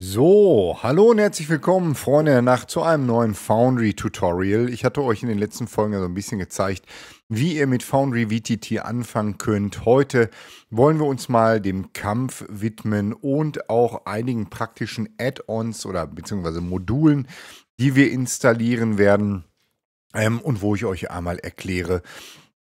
So, hallo und herzlich willkommen, Freunde der Nacht, zu einem neuen Foundry-Tutorial. Ich hatte euch in den letzten Folgen ja so ein bisschen gezeigt, wie ihr mit Foundry VTT anfangen könnt. Heute wollen wir uns mal dem Kampf widmen und auch einigen praktischen Add-ons oder beziehungsweise Modulen, die wir installieren werden ähm, und wo ich euch einmal erkläre,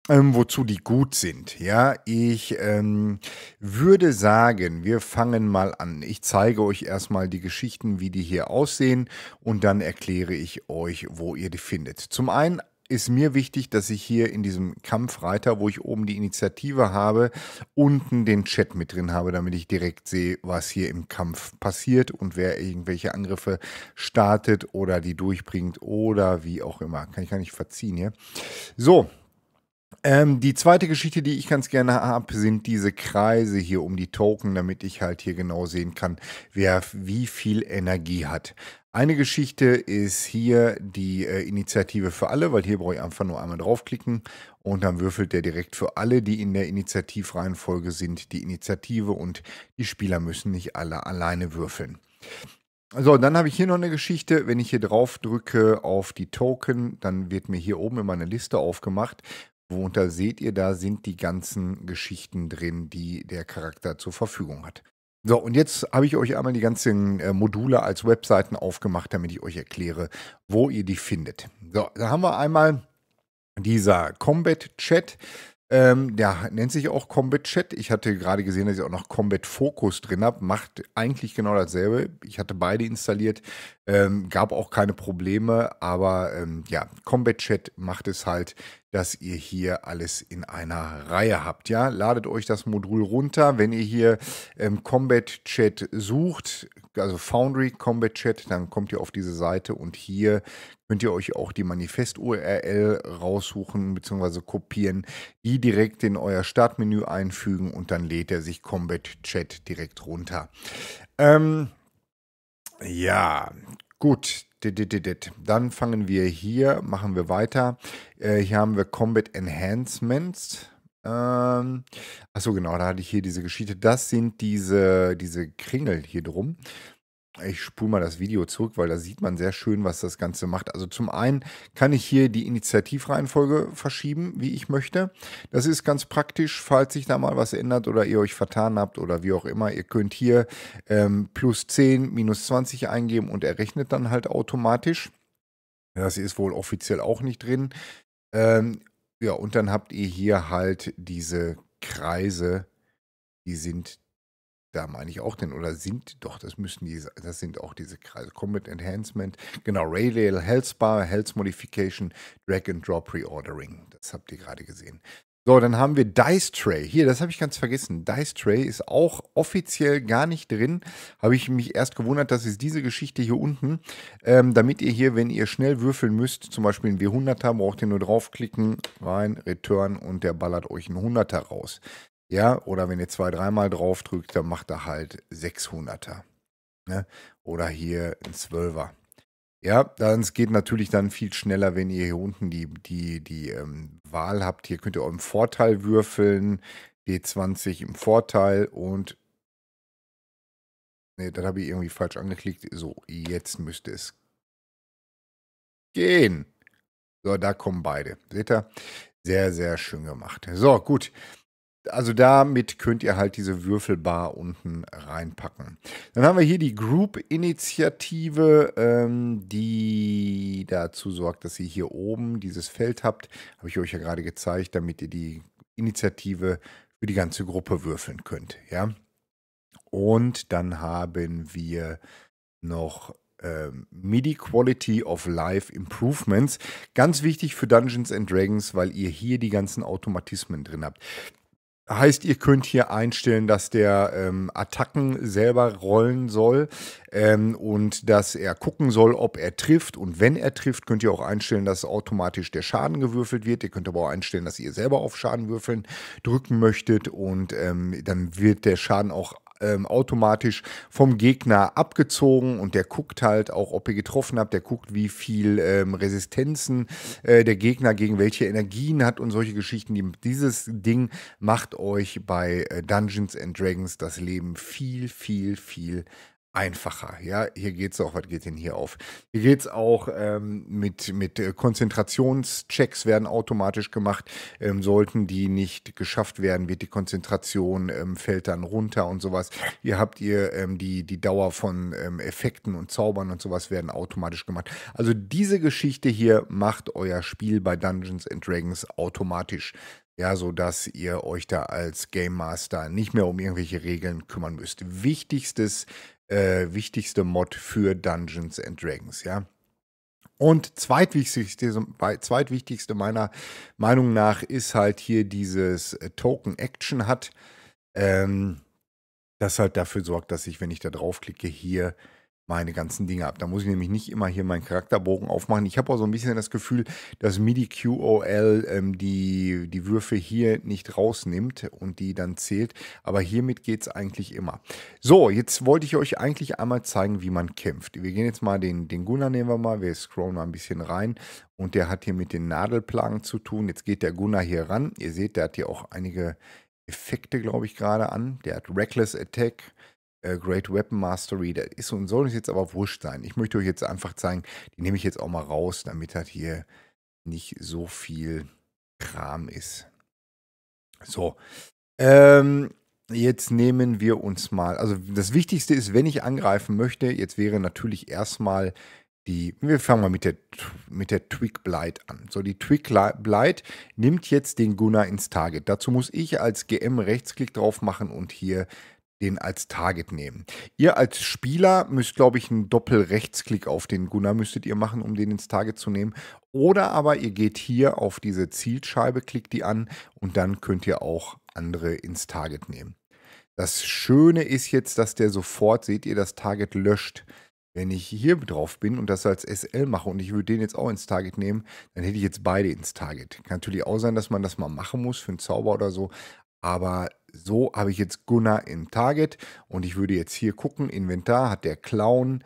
ähm, wozu die gut sind. Ja, ich ähm, würde sagen, wir fangen mal an. Ich zeige euch erstmal die Geschichten, wie die hier aussehen und dann erkläre ich euch, wo ihr die findet. Zum einen ist mir wichtig, dass ich hier in diesem Kampfreiter, wo ich oben die Initiative habe, unten den Chat mit drin habe, damit ich direkt sehe, was hier im Kampf passiert und wer irgendwelche Angriffe startet oder die durchbringt oder wie auch immer. Kann ich gar nicht verziehen hier. So, ähm, die zweite Geschichte, die ich ganz gerne habe, sind diese Kreise hier um die Token, damit ich halt hier genau sehen kann, wer wie viel Energie hat. Eine Geschichte ist hier die äh, Initiative für alle, weil hier brauche ich einfach nur einmal draufklicken und dann würfelt der direkt für alle, die in der Initiativreihenfolge sind, die Initiative und die Spieler müssen nicht alle alleine würfeln. So, dann habe ich hier noch eine Geschichte. Wenn ich hier drauf drücke auf die Token, dann wird mir hier oben immer eine Liste aufgemacht Worunter seht ihr, da sind die ganzen Geschichten drin, die der Charakter zur Verfügung hat. So, und jetzt habe ich euch einmal die ganzen äh, Module als Webseiten aufgemacht, damit ich euch erkläre, wo ihr die findet. So, da haben wir einmal dieser Combat Chat. Ähm, der nennt sich auch Combat Chat. Ich hatte gerade gesehen, dass ich auch noch Combat Focus drin habe. Macht eigentlich genau dasselbe. Ich hatte beide installiert, ähm, gab auch keine Probleme, aber ähm, ja, Combat Chat macht es halt dass ihr hier alles in einer Reihe habt. Ja, ladet euch das Modul runter. Wenn ihr hier ähm, Combat Chat sucht, also Foundry Combat Chat, dann kommt ihr auf diese Seite und hier könnt ihr euch auch die Manifest-URL raussuchen bzw. kopieren, die direkt in euer Startmenü einfügen und dann lädt er sich Combat Chat direkt runter. Ähm, ja, gut, dann fangen wir hier, machen wir weiter. Äh, hier haben wir Combat Enhancements. Ähm, achso, genau, da hatte ich hier diese Geschichte. Das sind diese, diese Kringel hier drum. Ich spule mal das Video zurück, weil da sieht man sehr schön, was das Ganze macht. Also zum einen kann ich hier die Initiativreihenfolge verschieben, wie ich möchte. Das ist ganz praktisch, falls sich da mal was ändert oder ihr euch vertan habt oder wie auch immer. Ihr könnt hier ähm, plus 10, minus 20 eingeben und er rechnet dann halt automatisch. Das ist wohl offiziell auch nicht drin. Ähm, ja, und dann habt ihr hier halt diese Kreise, die sind da meine ich auch den, oder sind doch, das müssen die, das sind auch diese Kreise. Combat Enhancement, genau, Rayleigh Health Bar, Health Modification, Drag and Drop Reordering. Das habt ihr gerade gesehen. So, dann haben wir Dice Tray. Hier, das habe ich ganz vergessen. Dice Tray ist auch offiziell gar nicht drin. Habe ich mich erst gewundert, dass ist diese Geschichte hier unten, ähm, damit ihr hier, wenn ihr schnell würfeln müsst, zum Beispiel ein W100er, braucht ihr nur draufklicken, rein, Return und der ballert euch ein 100er raus. Ja, oder wenn ihr zwei, dreimal drauf drückt, dann macht er halt 600er. Ne? Oder hier ein 12er. Ja, dann es geht natürlich dann viel schneller, wenn ihr hier unten die, die, die ähm, Wahl habt. Hier könnt ihr euren Vorteil würfeln. D20 im Vorteil und Ne, das habe ich irgendwie falsch angeklickt. So, jetzt müsste es gehen. So, da kommen beide. Seht ihr? Sehr, sehr schön gemacht. So, gut also damit könnt ihr halt diese Würfelbar unten reinpacken. Dann haben wir hier die Group-Initiative, ähm, die dazu sorgt, dass ihr hier oben dieses Feld habt. Habe ich euch ja gerade gezeigt, damit ihr die Initiative für die ganze Gruppe würfeln könnt. Ja? Und dann haben wir noch ähm, MIDI Quality of Life Improvements. Ganz wichtig für Dungeons and Dragons, weil ihr hier die ganzen Automatismen drin habt. Heißt, ihr könnt hier einstellen, dass der ähm, Attacken selber rollen soll ähm, und dass er gucken soll, ob er trifft. Und wenn er trifft, könnt ihr auch einstellen, dass automatisch der Schaden gewürfelt wird. Ihr könnt aber auch einstellen, dass ihr selber auf Schaden würfeln drücken möchtet und ähm, dann wird der Schaden auch ähm, automatisch vom Gegner abgezogen und der guckt halt auch, ob ihr getroffen habt, der guckt, wie viel ähm, Resistenzen äh, der Gegner gegen welche Energien hat und solche Geschichten. dieses Ding macht euch bei äh, Dungeons and Dragons das Leben viel, viel, viel einfacher. Ja, hier geht es auch, was geht denn hier auf? Hier geht es auch ähm, mit, mit äh, Konzentrationschecks werden automatisch gemacht. Ähm, sollten die nicht geschafft werden, wird die Konzentration, ähm, fällt dann runter und sowas. Hier habt ihr ähm, die, die Dauer von ähm, Effekten und Zaubern und sowas werden automatisch gemacht. Also diese Geschichte hier macht euer Spiel bei Dungeons and Dragons automatisch. Ja, so dass ihr euch da als Game Master nicht mehr um irgendwelche Regeln kümmern müsst. Wichtigstes äh, wichtigste Mod für Dungeons and Dragons, ja. Und zweitwichtigste, zweitwichtigste meiner Meinung nach ist halt hier dieses äh, Token Action hat, ähm, das halt dafür sorgt, dass ich, wenn ich da draufklicke, hier meine ganzen Dinge ab. Da muss ich nämlich nicht immer hier meinen Charakterbogen aufmachen. Ich habe auch so ein bisschen das Gefühl, dass MIDI QOL ähm, die, die Würfe hier nicht rausnimmt und die dann zählt. Aber hiermit geht es eigentlich immer. So, jetzt wollte ich euch eigentlich einmal zeigen, wie man kämpft. Wir gehen jetzt mal den, den Gunnar nehmen wir mal. Wir scrollen mal ein bisschen rein. Und der hat hier mit den Nadelplagen zu tun. Jetzt geht der Gunnar hier ran. Ihr seht, der hat hier auch einige Effekte, glaube ich, gerade an. Der hat Reckless Attack. Äh, Great Weapon Mastery. Das ist und soll uns jetzt aber wurscht sein. Ich möchte euch jetzt einfach zeigen, die nehme ich jetzt auch mal raus, damit das hier nicht so viel Kram ist. So. Ähm, jetzt nehmen wir uns mal. Also das Wichtigste ist, wenn ich angreifen möchte, jetzt wäre natürlich erstmal die, wir fangen mal mit der, mit der Twig Blight an. So, die Twig Blight nimmt jetzt den Gunnar ins Target. Dazu muss ich als GM Rechtsklick drauf machen und hier den als Target nehmen. Ihr als Spieler müsst, glaube ich, einen Doppelrechtsklick auf den Gunnar müsstet ihr machen, um den ins Target zu nehmen. Oder aber ihr geht hier auf diese Zielscheibe, klickt die an und dann könnt ihr auch andere ins Target nehmen. Das Schöne ist jetzt, dass der sofort, seht ihr, das Target löscht. Wenn ich hier drauf bin und das als SL mache und ich würde den jetzt auch ins Target nehmen, dann hätte ich jetzt beide ins Target. Kann natürlich auch sein, dass man das mal machen muss für einen Zauber oder so, aber so habe ich jetzt Gunnar in Target und ich würde jetzt hier gucken, Inventar hat der Clown.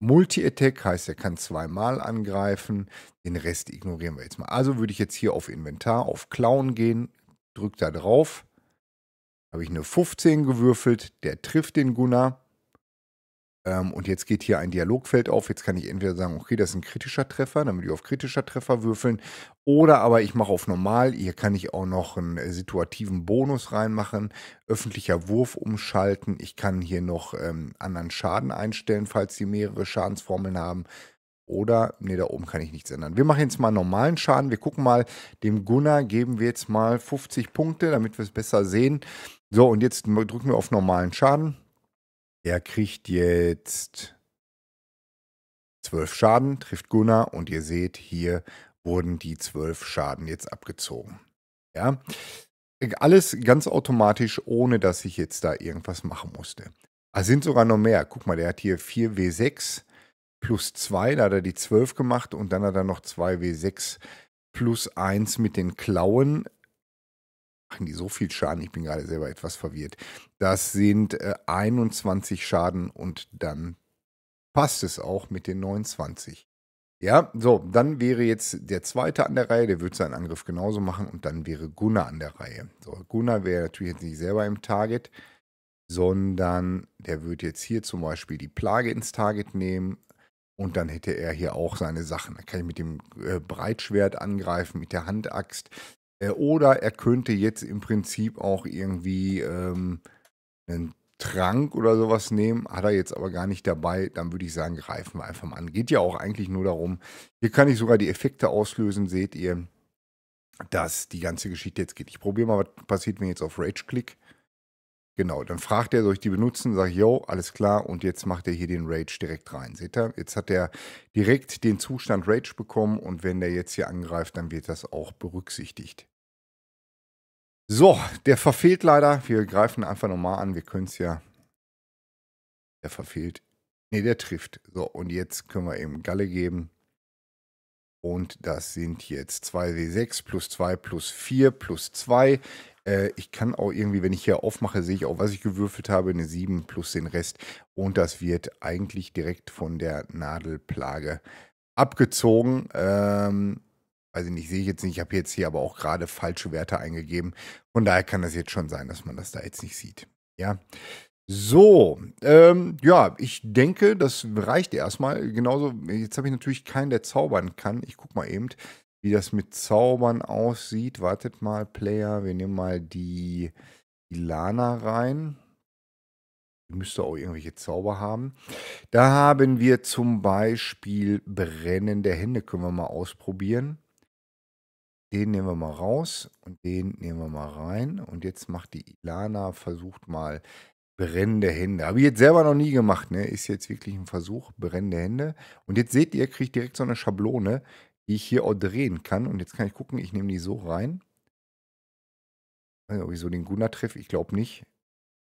Multi-Attack heißt, er kann zweimal angreifen. Den Rest ignorieren wir jetzt mal. Also würde ich jetzt hier auf Inventar, auf Clown gehen, drücke da drauf. Habe ich eine 15 gewürfelt, der trifft den Gunnar. Ähm, und jetzt geht hier ein Dialogfeld auf. Jetzt kann ich entweder sagen, okay, das ist ein kritischer Treffer, damit würde auf kritischer Treffer würfeln. Oder aber ich mache auf normal. Hier kann ich auch noch einen äh, situativen Bonus reinmachen, öffentlicher Wurf umschalten. Ich kann hier noch ähm, anderen Schaden einstellen, falls die mehrere Schadensformeln haben. Oder, nee, da oben kann ich nichts ändern. Wir machen jetzt mal normalen Schaden. Wir gucken mal, dem Gunnar geben wir jetzt mal 50 Punkte, damit wir es besser sehen. So, und jetzt drücken wir auf normalen Schaden. Er kriegt jetzt 12 Schaden, trifft Gunnar und ihr seht, hier wurden die 12 Schaden jetzt abgezogen. Ja, alles ganz automatisch, ohne dass ich jetzt da irgendwas machen musste. Es ah, sind sogar noch mehr. Guck mal, der hat hier 4 W6 plus 2, da hat er die 12 gemacht und dann hat er noch 2 W6 plus 1 mit den Klauen machen die so viel Schaden, ich bin gerade selber etwas verwirrt. Das sind äh, 21 Schaden und dann passt es auch mit den 29. Ja, so, dann wäre jetzt der zweite an der Reihe, der würde seinen Angriff genauso machen und dann wäre Gunnar an der Reihe. So, Gunnar wäre natürlich jetzt nicht selber im Target, sondern der würde jetzt hier zum Beispiel die Plage ins Target nehmen und dann hätte er hier auch seine Sachen. Da kann ich mit dem äh, Breitschwert angreifen, mit der Handaxt. Äh, oder er könnte jetzt im Prinzip auch irgendwie ähm, einen Trank oder sowas nehmen. Hat er jetzt aber gar nicht dabei. Dann würde ich sagen, greifen wir einfach mal an. Geht ja auch eigentlich nur darum. Hier kann ich sogar die Effekte auslösen, seht ihr, dass die ganze Geschichte jetzt geht. Ich probiere mal, was passiert, wenn ich jetzt auf Rage klicke. Genau, dann fragt er, soll ich die benutzen? Sag ich, yo, alles klar. Und jetzt macht er hier den Rage direkt rein. Seht ihr? Jetzt hat er direkt den Zustand Rage bekommen. Und wenn der jetzt hier angreift, dann wird das auch berücksichtigt. So, der verfehlt leider. Wir greifen einfach nochmal an. Wir können es ja. Der verfehlt. Ne, der trifft. So, und jetzt können wir eben Galle geben. Und das sind jetzt 2W6 plus 2 plus 4 plus 2. Äh, ich kann auch irgendwie, wenn ich hier aufmache, sehe ich auch, was ich gewürfelt habe, eine 7 plus den Rest. Und das wird eigentlich direkt von der Nadelplage abgezogen. Ähm, weiß ich nicht, sehe ich jetzt nicht. Ich habe jetzt hier aber auch gerade falsche Werte eingegeben. Von daher kann das jetzt schon sein, dass man das da jetzt nicht sieht. Ja. So, ähm, ja, ich denke, das reicht erstmal. Genauso, jetzt habe ich natürlich keinen, der zaubern kann. Ich gucke mal eben, wie das mit Zaubern aussieht. Wartet mal, Player, wir nehmen mal die Ilana rein. Die müsste auch irgendwelche Zauber haben. Da haben wir zum Beispiel brennende Hände, können wir mal ausprobieren. Den nehmen wir mal raus und den nehmen wir mal rein. Und jetzt macht die Ilana, versucht mal Brennende Hände. Habe ich jetzt selber noch nie gemacht, ne? Ist jetzt wirklich ein Versuch. Brennende Hände. Und jetzt seht ihr, kriegt direkt so eine Schablone, die ich hier auch drehen kann. Und jetzt kann ich gucken, ich nehme die so rein. Also, ob ich so den Gunnar treffe, ich glaube nicht.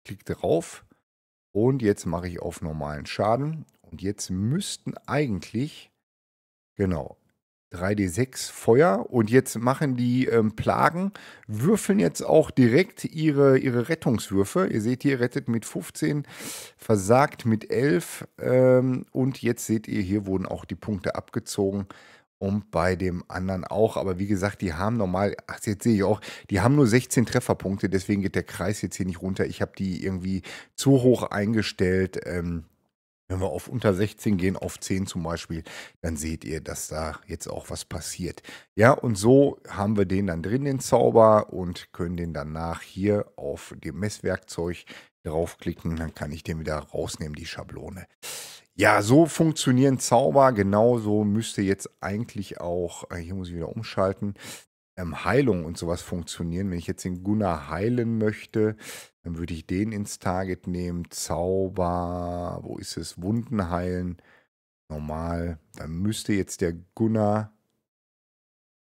Klick drauf. Und jetzt mache ich auf normalen Schaden. Und jetzt müssten eigentlich, genau, 3D6 Feuer und jetzt machen die ähm, Plagen, würfeln jetzt auch direkt ihre, ihre Rettungswürfe. Ihr seht hier, rettet mit 15, versagt mit 11 ähm, und jetzt seht ihr, hier wurden auch die Punkte abgezogen und bei dem anderen auch. Aber wie gesagt, die haben normal, ach, jetzt sehe ich auch, die haben nur 16 Trefferpunkte, deswegen geht der Kreis jetzt hier nicht runter. Ich habe die irgendwie zu hoch eingestellt. Ähm, wenn wir auf unter 16 gehen, auf 10 zum Beispiel, dann seht ihr, dass da jetzt auch was passiert. Ja, und so haben wir den dann drin, den Zauber, und können den danach hier auf dem Messwerkzeug draufklicken. Dann kann ich den wieder rausnehmen, die Schablone. Ja, so funktionieren Zauber. Genauso müsste jetzt eigentlich auch, äh, hier muss ich wieder umschalten, ähm, Heilung und sowas funktionieren. Wenn ich jetzt den Gunnar heilen möchte, dann würde ich den ins Target nehmen. Zauber, wo ist es? Wunden heilen. Normal. Dann müsste jetzt der Gunnar.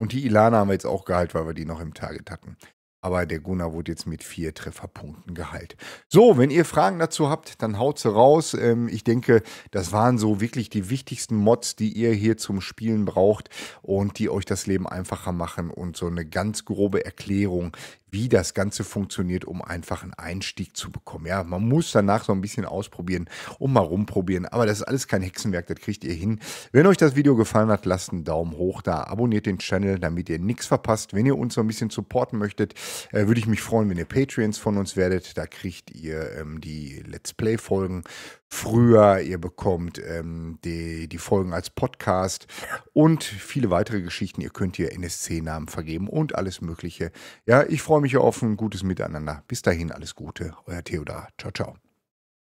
Und die Ilana haben wir jetzt auch geheilt, weil wir die noch im Target hatten. Aber der Gunnar wurde jetzt mit vier Trefferpunkten geheilt. So, wenn ihr Fragen dazu habt, dann haut sie raus. Ähm, ich denke, das waren so wirklich die wichtigsten Mods, die ihr hier zum Spielen braucht und die euch das Leben einfacher machen und so eine ganz grobe Erklärung wie das Ganze funktioniert, um einfach einen Einstieg zu bekommen. Ja, man muss danach so ein bisschen ausprobieren und mal rumprobieren. Aber das ist alles kein Hexenwerk, das kriegt ihr hin. Wenn euch das Video gefallen hat, lasst einen Daumen hoch da, abonniert den Channel, damit ihr nichts verpasst. Wenn ihr uns so ein bisschen supporten möchtet, äh, würde ich mich freuen, wenn ihr Patreons von uns werdet. Da kriegt ihr ähm, die Let's Play-Folgen früher, ihr bekommt ähm, die, die Folgen als Podcast und viele weitere Geschichten. Ihr könnt hier NSC-Namen vergeben und alles Mögliche. Ja, ich freue freue mich auf ein gutes Miteinander. Bis dahin alles Gute, euer Theodor. Ciao, ciao.